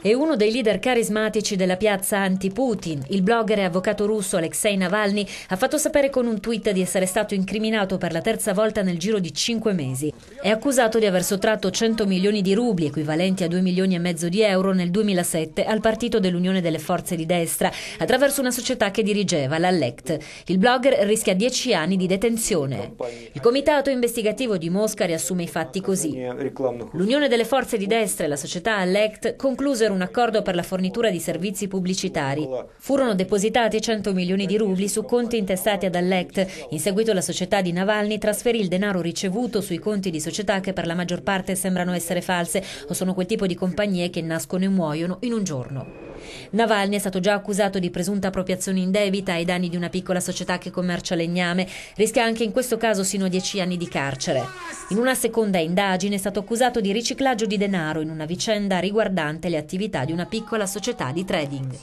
È uno dei leader carismatici della piazza anti-Putin. Il blogger e avvocato russo Alexei Navalny ha fatto sapere con un tweet di essere stato incriminato per la terza volta nel giro di cinque mesi. È accusato di aver sottratto 100 milioni di rubli, equivalenti a 2 milioni e mezzo di euro, nel 2007 al partito dell'Unione delle Forze di Destra, attraverso una società che dirigeva, la LECT. Il blogger rischia 10 anni di detenzione. Il comitato investigativo di Mosca riassume i fatti così. L'Unione delle Forze di Destra e la società LECT conclusero concludere un accordo per la fornitura di servizi pubblicitari. Furono depositati 100 milioni di rubli su conti intestati ad Allect. In seguito la società di Navalny trasferì il denaro ricevuto sui conti di società che per la maggior parte sembrano essere false o sono quel tipo di compagnie che nascono e muoiono in un giorno. Navalny è stato già accusato di presunta appropriazione indebita ai danni di una piccola società che commercia legname. Rischia anche in questo caso sino a 10 anni di carcere. In una seconda indagine è stato accusato di riciclaggio di denaro in una vicenda riguardante le attività di una piccola società di trading.